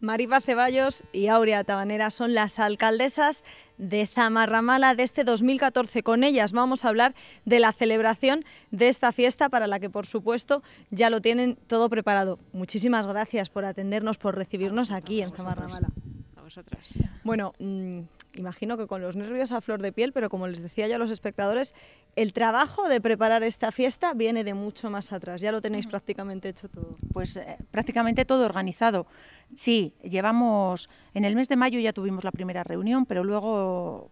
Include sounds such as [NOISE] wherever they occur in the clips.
Maripa Ceballos y Aurea Tabanera son las alcaldesas de Zamarramala de este 2014. Con ellas vamos a hablar de la celebración de esta fiesta para la que, por supuesto, ya lo tienen todo preparado. Muchísimas gracias por atendernos, por recibirnos aquí en Zamarramala. A vosotras. Bueno, mm, imagino que con los nervios a flor de piel, pero como les decía ya a los espectadores, el trabajo de preparar esta fiesta viene de mucho más atrás. Ya lo tenéis mm. prácticamente hecho todo. Pues eh, prácticamente todo organizado. Sí, llevamos, en el mes de mayo ya tuvimos la primera reunión, pero luego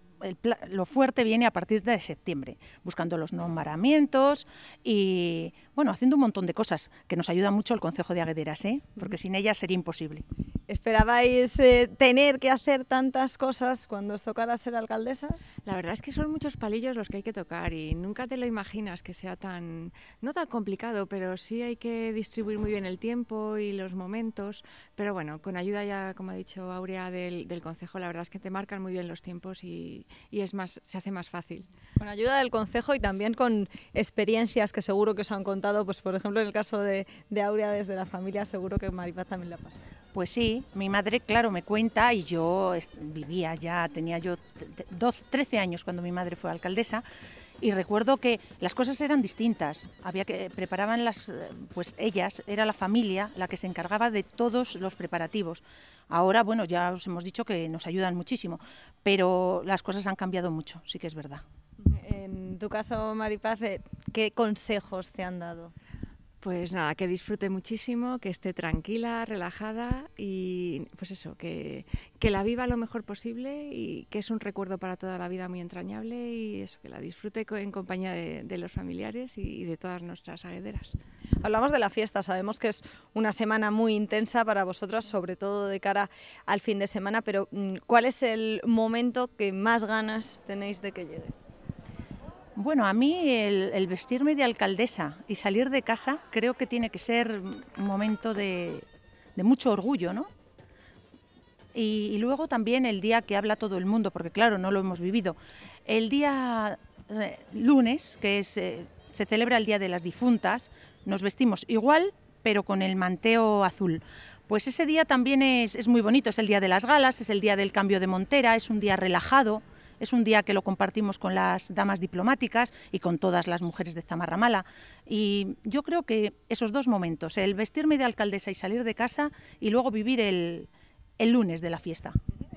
lo fuerte viene a partir de septiembre, buscando los nombramientos y bueno, haciendo un montón de cosas que nos ayuda mucho el Consejo de Aguederas, ¿eh? porque sin ellas sería imposible. ¿Esperabais eh, tener que hacer tantas cosas cuando os tocara ser alcaldesas? La verdad es que son muchos palillos los que hay que tocar y nunca te lo imaginas que sea tan, no tan complicado, pero sí hay que distribuir muy bien el tiempo y los momentos. Pero bueno, con ayuda ya, como ha dicho Aurea, del, del Consejo, la verdad es que te marcan muy bien los tiempos y, y es más, se hace más fácil. Con ayuda del Consejo y también con experiencias que seguro que os han contado pues por ejemplo en el caso de, Aurea desde la familia, seguro que Maripaz también la pasa Pues sí, mi madre, claro, me cuenta y yo vivía ya, tenía yo 13 años cuando mi madre fue alcaldesa y recuerdo que las cosas eran distintas. Había que preparaban las pues ellas, era la familia la que se encargaba de todos los preparativos. Ahora, bueno, ya os hemos dicho que nos ayudan muchísimo, pero las cosas han cambiado mucho, sí que es verdad. En tu caso, Maripaz, eh, ¿Qué consejos te han dado? Pues nada, que disfrute muchísimo, que esté tranquila, relajada y pues eso, que, que, la viva lo mejor posible y que es un recuerdo para toda la vida muy entrañable y eso, que la disfrute en compañía de, los familiares y, de todas nuestras herederas. Hablamos de la fiesta, sabemos que es una semana muy intensa para vosotras, sobre todo de cara al fin de semana, pero mm, ¿cuál es el momento que más ganas tenéis de que llegue? Bueno, a mí el, vestirme de alcaldesa y salir de casa creo que tiene que ser un momento de, mucho orgullo, ¿no? Y, luego también el día que habla todo el mundo, porque claro, no lo hemos vivido. El día eh, lunes, que eh, se celebra el Día de las Difuntas, nos vestimos igual, pero con el manteo azul. Pues ese día también es muy bonito, es el día de las galas, es el día del cambio de montera, es un día relajado es un día que lo compartimos con las damas diplomáticas y con todas las mujeres de Zamarramala. Y yo creo que esos dos momentos, el vestirme de alcaldesa y salir de casa y luego vivir el, el lunes de la fiesta.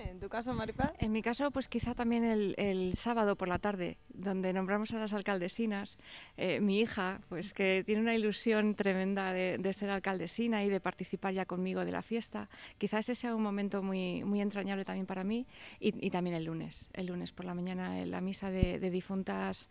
¿En tu caso, Maripaz? En mi caso, pues quizá también el, sábado por la tarde, donde nombramos a las alcaldesinas. Eh, mi hija, pues que tiene una ilusión tremenda de, ser alcaldesina y de participar ya conmigo de la fiesta. Quizá ese sea un momento muy, muy entrañable también para mí. Y, también el lunes, el lunes por la mañana, en la misa de, de difuntas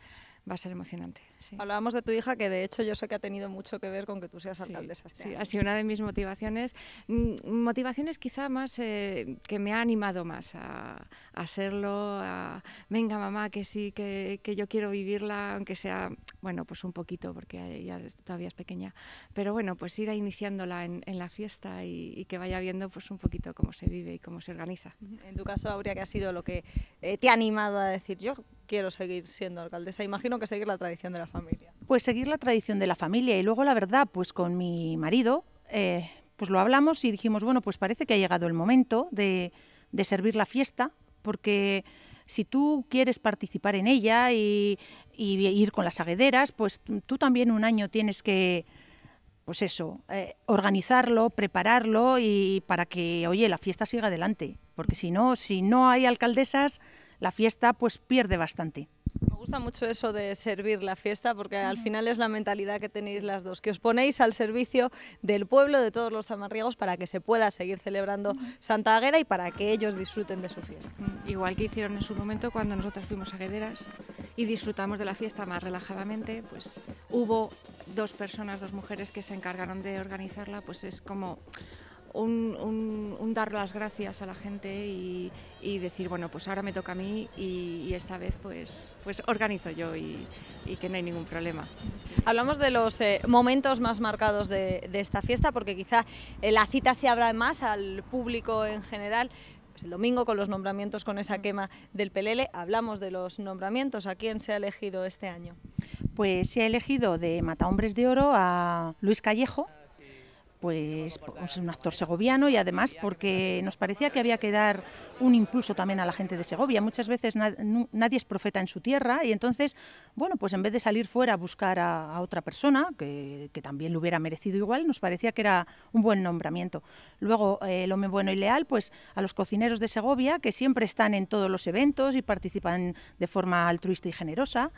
va a ser emocionante. Hablábamos de tu hija, que de hecho yo sé que ha tenido mucho que ver con que tú seas alcaldesa. Sí, este sí, ha sido una de mis motivaciones, mm, motivaciones quizá más eh, que me ha animado más a, a hacerlo, a, venga mamá, que sí, que, yo quiero vivirla, aunque sea, bueno, pues un poquito, porque ella todavía es pequeña, pero bueno, pues ir iniciándola en, la fiesta y, que vaya viendo pues un poquito cómo se vive y cómo se organiza. En tu caso, Aurea, ¿qué ha sido lo que eh, te ha animado a decir yo? quiero seguir siendo alcaldesa. Imagino que seguir la tradición de la familia. Pues seguir la tradición de la familia y luego la verdad, pues con mi marido, eh, pues lo hablamos y dijimos, bueno, pues parece que ha llegado el momento de, servir la fiesta, porque si tú quieres participar en ella y, ir con las aguederas, pues tú también un año tienes que, pues eso, eh, organizarlo, prepararlo y para que, oye, la fiesta siga adelante. Porque si no, si no hay alcaldesas, la fiesta pues pierde bastante. Me gusta mucho eso de servir la fiesta porque al final es la mentalidad que tenéis las dos, que os ponéis al servicio del pueblo, de todos los zamarriegos, para que se pueda seguir celebrando Santa Aguera y para que ellos disfruten de su fiesta. Mm, igual que hicieron en su momento cuando nosotros fuimos a Guederas y disfrutamos de la fiesta más relajadamente, pues hubo dos personas, dos mujeres que se encargaron de organizarla, pues es como un, dar las gracias a la gente y, decir, bueno, pues ahora me toca a mí y, esta vez pues, pues organizo yo y, que no hay ningún problema. Hablamos de los eh, momentos más marcados de, esta fiesta porque quizá eh, la cita se abra más al público en general. Pues el domingo con los nombramientos, con esa quema del Pelele, hablamos de los nombramientos, ¿a quién se ha elegido este año? Pues se ha elegido de Matahombres de Oro a Luis Callejo, pues, es un actor segoviano y además porque nos parecía que había que dar un impulso también a la gente de Segovia. Muchas veces nadie es profeta en su tierra y entonces, bueno, pues en vez de salir fuera a buscar a, otra persona, que, también lo hubiera merecido igual, nos parecía que era un buen nombramiento. Luego, el eh, hombre bueno y leal, pues a los cocineros de Segovia, que siempre están en todos los eventos y participan de forma altruista y generosa.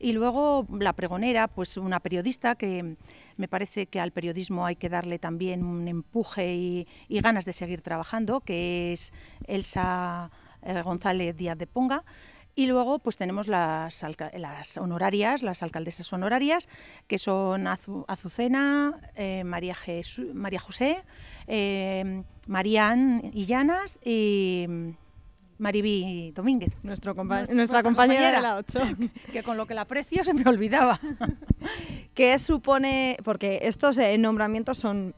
Y luego la pregonera, pues una periodista que me parece que al periodismo hay que darle también un empuje y, ganas de seguir trabajando, que es Elsa eh, González Díaz de Ponga. Y luego pues tenemos las, honorarias, las alcaldesas honorarias, que son Azucena, eh, María, María José, eh, Marían Illanas y... Mariby Domínguez. nuestra, compañera, de la 8. Que con lo que la aprecio se me olvidaba. [LAUGHS] que supone? Porque estos eh, nombramientos son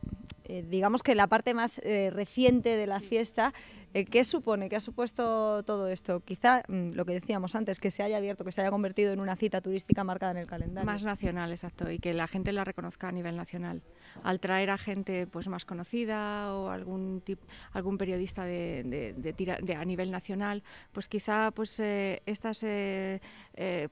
eh, digamos que la parte más eh, reciente de la fiesta, que eh, ¿qué supone? ¿Qué ha supuesto todo esto? Quizá mm, lo que decíamos antes, que se haya abierto, que se haya convertido en una cita turística marcada en el calendario. Más nacional, exacto, y que la gente la reconozca a nivel nacional. Al traer a gente pues más conocida o algún algún periodista de, a nivel nacional, pues quizá pues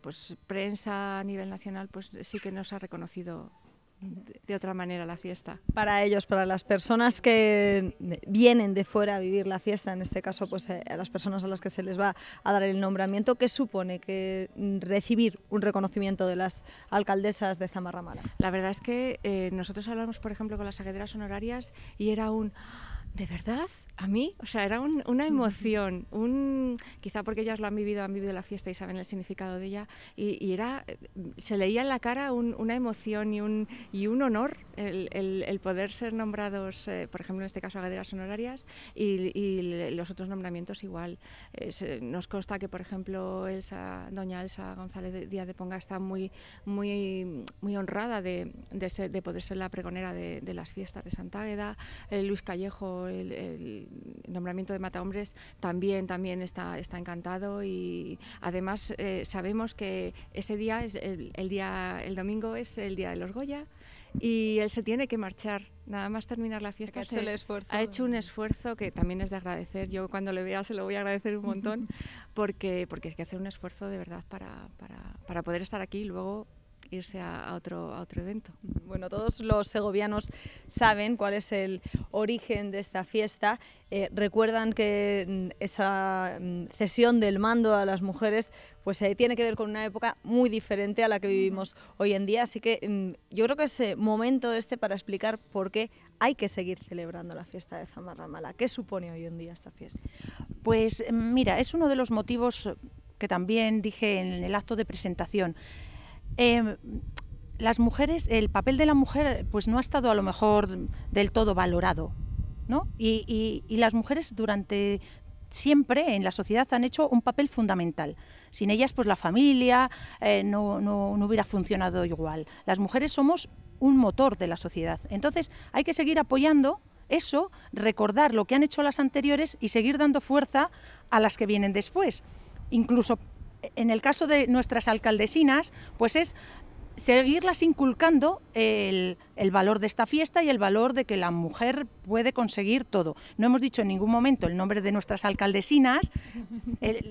pues prensa a nivel nacional pues sí que nos ha reconocido de otra manera la fiesta. Para ellos, para las personas que vienen de fuera a vivir la fiesta, en este caso pues eh, a las personas a las que se les va a dar el nombramiento, ¿qué supone que recibir un reconocimiento de las alcaldesas de Zamarramala? La verdad es que eh, nosotros hablamos, por ejemplo, con las aguederas honorarias y era un... Ah, ¿De verdad? a mí, o sea, era una emoción, un, quizá porque ellas lo han vivido, han vivido la fiesta y saben el significado de ella, y, era, eh, se leía en la cara una emoción y un, y un honor el, el, poder ser nombrados, eh, por ejemplo, en este caso, agaderas honorarias, y, y los otros nombramientos igual. Eh, nos consta que, por ejemplo, Elsa, doña Elsa González Díaz de Ponga está muy, muy, muy honrada de, de, poder ser la pregonera de, las fiestas de Santa Águeda, Luis Callejo, el nombramiento de Matahombres también, también está, está encantado y además eh, sabemos que ese día, es el, día, el domingo es el día de los Goya y él se tiene que marchar. Nada más terminar la fiesta, ha hecho, ha hecho un esfuerzo que también es de agradecer. Yo cuando le vea se lo voy a agradecer un montón, [LAUGHS] porque, porque es que hace un esfuerzo de verdad para, para, para poder estar aquí y luego irse a, otro, a otro evento. Bueno, todos los segovianos saben cuál es el origen de esta fiesta. Eh, recuerdan que mm, esa mm, cesión del mando a las mujeres pues eh, tiene que ver con una época muy diferente a la que vivimos hoy en día, así que mm, yo creo que es momento este para explicar por qué hay que seguir celebrando la fiesta de Zamarramala. ¿Qué supone hoy en día esta fiesta? Pues mira, es uno de los motivos que también dije en el acto de presentación. Em, las mujeres, el papel de la mujer, pues no ha estado a lo mejor del todo valorado, ¿no? Y, las mujeres durante siempre en la sociedad han hecho un papel fundamental. Sin ellas, pues la familia eh, no, no hubiera funcionado igual. Las mujeres somos un motor de la sociedad. Entonces, hay que seguir apoyando eso, recordar lo que han hecho las anteriores y seguir dando fuerza a las que vienen después. Incluso en el caso de nuestras alcaldesinas, pues es seguirlas inculcando el el valor de esta fiesta y el valor de que la mujer puede conseguir todo. No hemos dicho en ningún momento el nombre de nuestras alcaldesinas,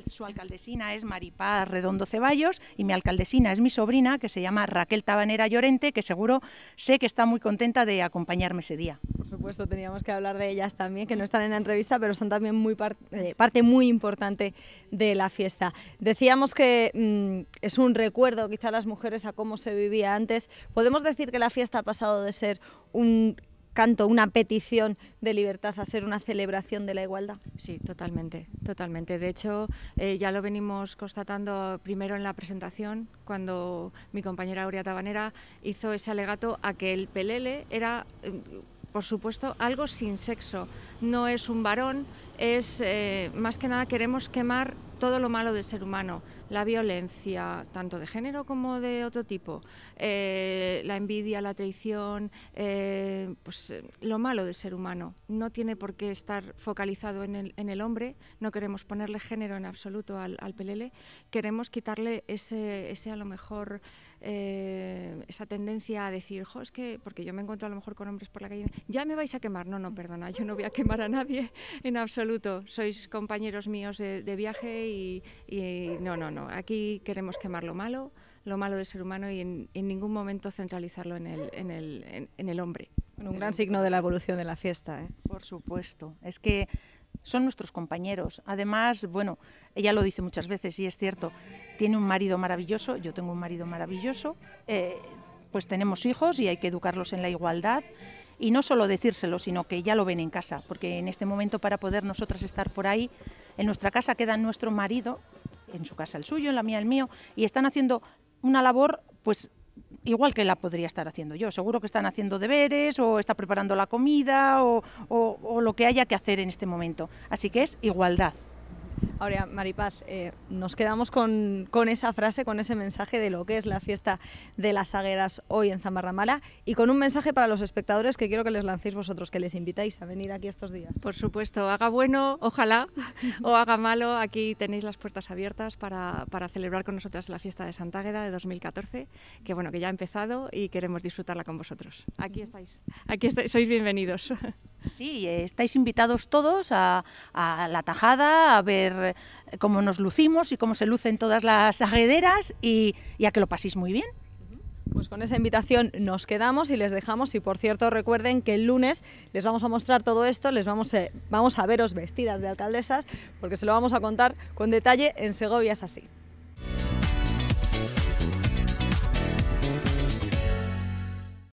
su alcaldesina es Maripaz Redondo Ceballos y mi alcaldesina es mi sobrina, que se llama Raquel Tabanera Llorente, que seguro sé que está muy contenta de acompañarme ese día. Por supuesto, teníamos que hablar de ellas también, que no están en la entrevista, pero son también muy eh, parte muy importante de la fiesta. Decíamos que mm, es un recuerdo quizá a las mujeres a cómo se vivía antes. Podemos decir que la fiesta ha pasado de ser un canto, una petición de libertad a ser una celebración de la igualdad? Sí, totalmente, totalmente. De hecho, eh, ya lo venimos constatando primero en la presentación, cuando mi compañera Aurea Tabanera hizo ese alegato a que el pelele era... Mm, por supuesto, algo sin sexo. No es un varón, es eh, más que nada queremos quemar todo lo malo del ser humano, la violencia, tanto de género como de otro tipo, eh, la envidia, la traición, eh, pues eh, lo malo del ser humano. No tiene por qué estar focalizado en el, en el hombre, no queremos ponerle género en absoluto al, al pelele, queremos quitarle ese, ese a lo mejor, esa tendencia a decir, jo, que, porque yo me encuentro a lo mejor con hombres por la calle, ya me vais a quemar, no, no, perdona, yo no voy a quemar a nadie en absoluto, sois compañeros míos de, de viaje y, y no, no, no Aquí queremos quemar lo malo, lo malo del ser humano y en, ningún momento centralizarlo en el, hombre. un gran signo de la evolución de la fiesta. ¿eh? Por supuesto. Es que son nuestros compañeros. Además, bueno, ella lo dice muchas veces y es cierto, tiene un marido maravilloso, yo tengo un marido maravilloso, eh, pues tenemos hijos y hay que educarlos en la igualdad. Y no solo decírselo, sino que ya lo ven en casa, porque en este momento para poder nosotras estar por ahí, en nuestra casa queda nuestro marido en su casa el suyo, en la mía el mío, y están haciendo una labor pues igual que la podría estar haciendo yo. Seguro que están haciendo deberes o está preparando la comida o, o lo que haya que hacer en este momento. Así que es igualdad. Ahora, Maripaz, eh, nos quedamos con, esa frase, con ese mensaje de lo que es la fiesta de las Águedas hoy en Zamarramala y con un mensaje para los espectadores que quiero que les lancéis vosotros, que les invitáis a venir aquí estos días. Por supuesto, haga bueno, ojalá, o haga malo, aquí tenéis las puertas abiertas para, celebrar con nosotras la fiesta de Santa Águeda de 2014, que bueno, que ya ha empezado y queremos disfrutarla con vosotros. Aquí estáis, aquí estáis, sois bienvenidos. Sí, estáis invitados todos a, la tajada, a ver eh, cómo nos lucimos y cómo se lucen todas las aguederas y, a que lo paséis muy bien. Pues con esa invitación nos quedamos y les dejamos. Y por cierto, recuerden que el lunes les vamos a mostrar todo esto, les vamos a, eh, vamos a veros vestidas de alcaldesas, porque se lo vamos a contar con detalle en Segovia es así.